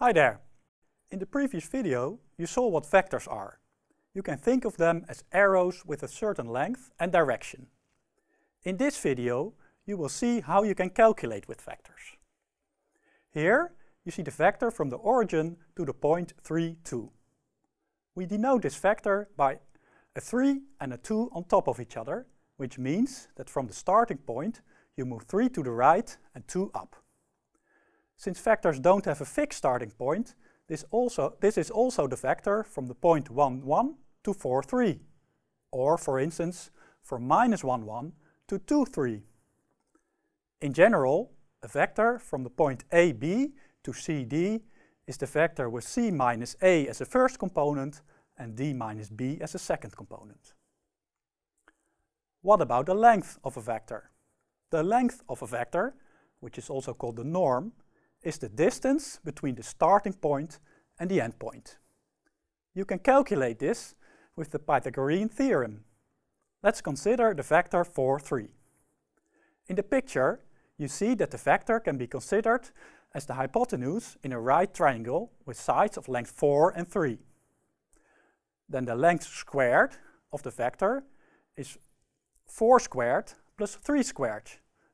Hi there! In the previous video you saw what vectors are. You can think of them as arrows with a certain length and direction. In this video you will see how you can calculate with vectors. Here you see the vector from the origin to the point 3, 2. We denote this vector by a 3 and a 2 on top of each other, which means that from the starting point you move 3 to the right and 2 up. Since vectors don't have a fixed starting point, this, also, this is also the vector from the point 1, 1 to 4, 3. Or, for instance, from minus 1, 1 to 2, 3. In general, a vector from the point AB to CD is the vector with C minus A as a first component and D minus B as a second component. What about the length of a vector? The length of a vector, which is also called the norm, is the distance between the starting point and the end point. You can calculate this with the Pythagorean theorem. Let's consider the vector 4, 3. In the picture, you see that the vector can be considered as the hypotenuse in a right triangle with sides of length 4 and 3. Then the length squared of the vector is 4 squared plus 3 squared,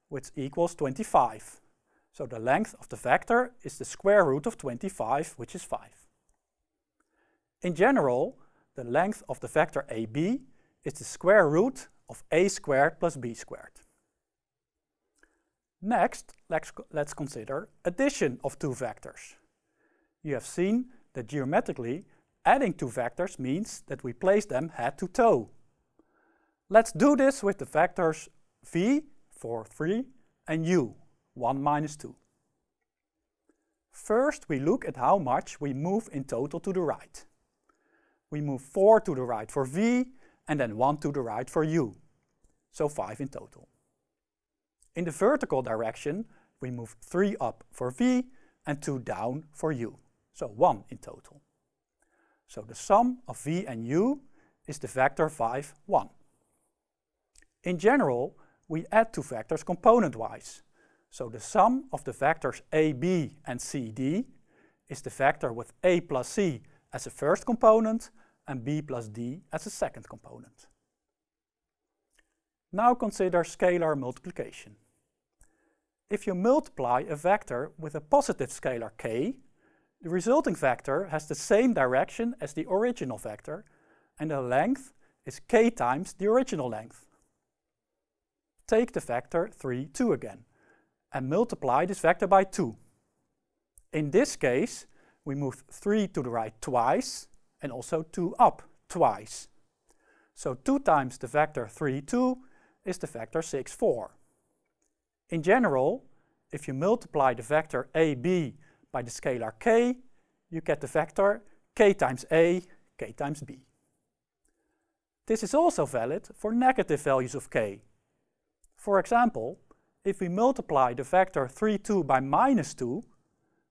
which equals 25. So the length of the vector is the square root of 25, which is 5. In general, the length of the vector AB is the square root of a squared plus b squared. Next, let's, let's consider addition of two vectors. You have seen that geometrically, adding two vectors means that we place them head to toe. Let's do this with the vectors v for 3 and u 1 minus 2. First, we look at how much we move in total to the right. We move 4 to the right for v, and then 1 to the right for u, so 5 in total. In the vertical direction, we move 3 up for v and 2 down for u, so 1 in total. So the sum of v and u is the vector 5, 1. In general, we add two vectors component-wise, so the sum of the vectors AB and CD is the vector with A plus C as a first component and B plus D as a second component. Now consider scalar multiplication. If you multiply a vector with a positive scalar k, the resulting vector has the same direction as the original vector and the length is k times the original length. Take the vector 3, 2 again and multiply this vector by 2. In this case, we move 3 to the right twice and also 2 up twice. So 2 times the vector 3, 2 is the vector 6, 4. In general, if you multiply the vector AB by the scalar k, you get the vector k times a, k times b. This is also valid for negative values of k. For example, if we multiply the vector 3, 2 by minus 2,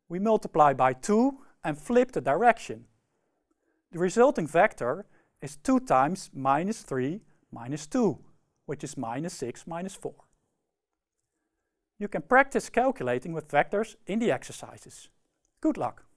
we multiply by 2 and flip the direction. The resulting vector is 2 times minus 3 minus 2, which is minus 6 minus 4. You can practice calculating with vectors in the exercises. Good luck!